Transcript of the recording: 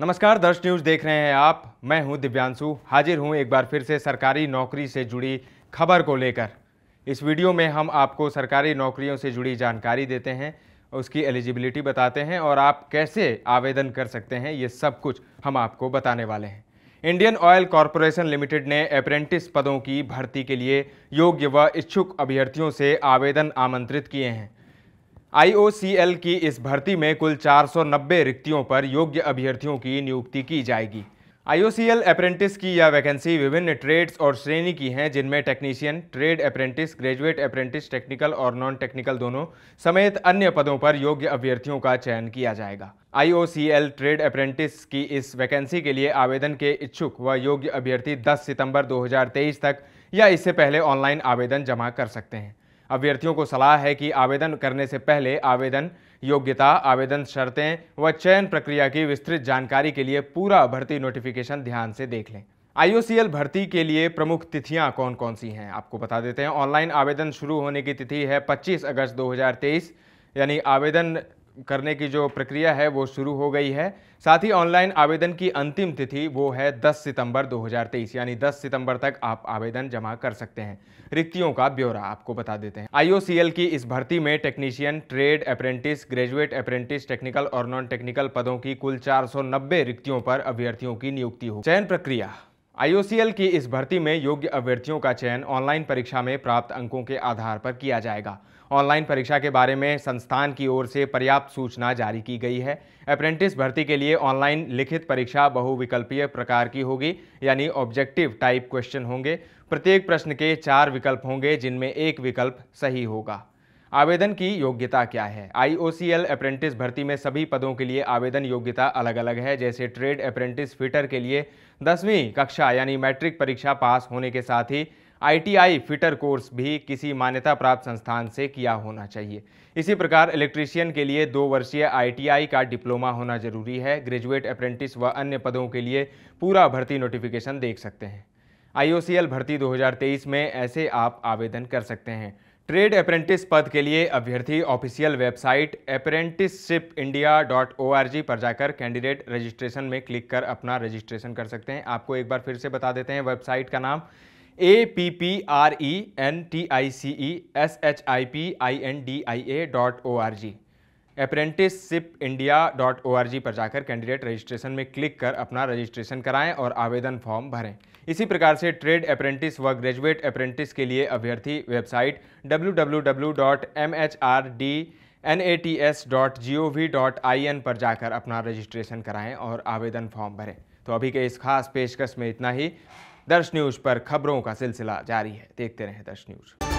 नमस्कार दर्श न्यूज देख रहे हैं आप मैं हूं दिव्यांशु हाजिर हूं एक बार फिर से सरकारी नौकरी से जुड़ी खबर को लेकर इस वीडियो में हम आपको सरकारी नौकरियों से जुड़ी जानकारी देते हैं उसकी एलिजिबिलिटी बताते हैं और आप कैसे आवेदन कर सकते हैं ये सब कुछ हम आपको बताने वाले हैं इंडियन ऑयल कॉरपोरेशन लिमिटेड ने अप्रेंटिस पदों की भर्ती के लिए योग्य व इच्छुक अभ्यर्थियों से आवेदन आमंत्रित किए हैं आईओसीएल की इस भर्ती में कुल 490 रिक्तियों पर योग्य अभ्यर्थियों की नियुक्ति की जाएगी आईओसीएल अप्रेंटिस की यह वैकेंसी विभिन्न ट्रेड्स और श्रेणी की हैं जिनमें technician trade apprentice graduate apprentice technical और नॉन टेक्निकल दोनों समेत अन्य पदों पर योग्य अभ्यर्थियों का चयन किया जाएगा आईओसीएल ट्रेड अप्रेंटिस की इस वैकेंसी के लिए आवेदन के इच्छुक व योग्य अभ्यर्थी 10 सितंबर 2023 तक या इससे पहले ऑनलाइन आवेदन जमा कर सकते हैं अभ्यर्थियों को सलाह है कि आवेदन करने से पहले आवेदन योग्यता आवेदन शर्तें व चयन प्रक्रिया की विस्तृत जानकारी के लिए पूरा भर्ती नोटिफिकेशन ध्यान से देख लें आईओसीएल भर्ती के लिए प्रमुख तिथियां कौन कौन सी हैं आपको बता देते हैं ऑनलाइन आवेदन शुरू होने की तिथि है 25 अगस्त 2023 यानी आवेदन करने की जो प्रक्रिया है वो शुरू हो गई है साथ ही ऑनलाइन आवेदन की अंतिम तिथि वो है 10 सितंबर 2023 यानी 10 सितंबर तक आप आवेदन जमा कर सकते हैं रिक्तियों का ब्यौरा आपको बता देते हैं आईओसीएल की इस भर्ती में technician trade apprentice graduate apprentice technical और नॉन टेक्निकल पदों की कुल चार रिक्तियों पर अभ्यर्थियों की नियुक्ति हो चयन प्रक्रिया आईओसीएल की इस भर्ती में योग्य अभ्यर्थियों का चयन ऑनलाइन परीक्षा में प्राप्त अंकों के आधार पर किया जाएगा ऑनलाइन परीक्षा के बारे में संस्थान की ओर से पर्याप्त सूचना जारी की गई है अप्रेंटिस भर्ती के लिए ऑनलाइन लिखित परीक्षा बहुविकल्पीय प्रकार की होगी यानी ऑब्जेक्टिव टाइप क्वेश्चन होंगे प्रत्येक प्रश्न के चार विकल्प होंगे जिनमें एक विकल्प सही होगा आवेदन की योग्यता क्या है आईओसीएल अप्रेंटिस भर्ती में सभी पदों के लिए आवेदन योग्यता अलग अलग है जैसे ट्रेड अप्रेंटिस फिटर के लिए दसवीं कक्षा यानी मैट्रिक परीक्षा पास होने के साथ ही आईटीआई फिटर कोर्स भी किसी मान्यता प्राप्त संस्थान से किया होना चाहिए इसी प्रकार इलेक्ट्रीशियन के लिए दो वर्षीय आईटीआई का डिप्लोमा होना जरूरी है ग्रेजुएट अप्रेंटिस व अन्य पदों के लिए पूरा भर्ती नोटिफिकेशन देख सकते हैं आईओसीएल भर्ती 2023 में ऐसे आप आवेदन कर सकते हैं ट्रेड अप्रेंटिस पद के लिए अभ्यर्थी official website apprenticeship India dot O R G पर जाकर कैंडिडेट रजिस्ट्रेशन में क्लिक कर अपना रजिस्ट्रेशन कर सकते हैं आपको एक बार फिर से बता देते हैं वेबसाइट का नाम A P P R E N T I C E S H I P I N D I A dot O R G apprenticeship India dot O R G पर जाकर कैंडिडेट रजिस्ट्रेशन में click कर अपना registration कराएं और आवेदन form भरें इसी प्रकार से ट्रेड अप्रेंटिस व ग्रेजुएट अप्रेंटिस के लिए अभ्यर्थी वेबसाइट www.mhrd.nats.gov.in पर जाकर अपना रजिस्ट्रेशन कराएं और आवेदन फॉर्म भरें तो अभी के इस खास पेशकश में इतना ही दर्श न्यूज़ पर खबरों का सिलसिला जारी है देखते रहें दर्श न्यूज़